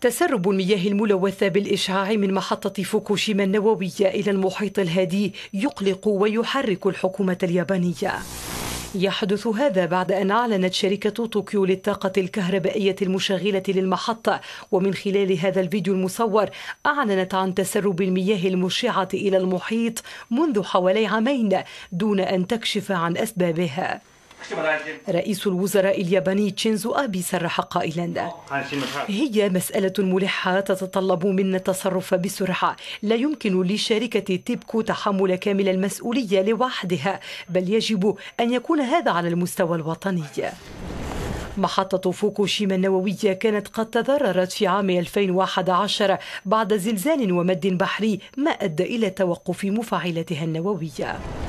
تسرب المياه الملوثة بالإشعاع من محطة فوكوشيما النووية إلى المحيط الهادي يقلق ويحرك الحكومة اليابانية يحدث هذا بعد أن أعلنت شركة طوكيو للطاقة الكهربائية المشغلة للمحطة ومن خلال هذا الفيديو المصور أعلنت عن تسرب المياه المشعة إلى المحيط منذ حوالي عامين دون أن تكشف عن أسبابها رئيس الوزراء الياباني تشينزو أبي صرح قائلا هي مسألة ملحة تتطلب منا التصرف بسرعة لا يمكن لشركة تيبكو تحمل كامل المسؤولية لوحدها بل يجب أن يكون هذا على المستوى الوطني محطة فوكوشيما النووية كانت قد تضررت في عام 2011 بعد زلزال ومد بحري ما أدى إلى توقف مفاعلتها النووية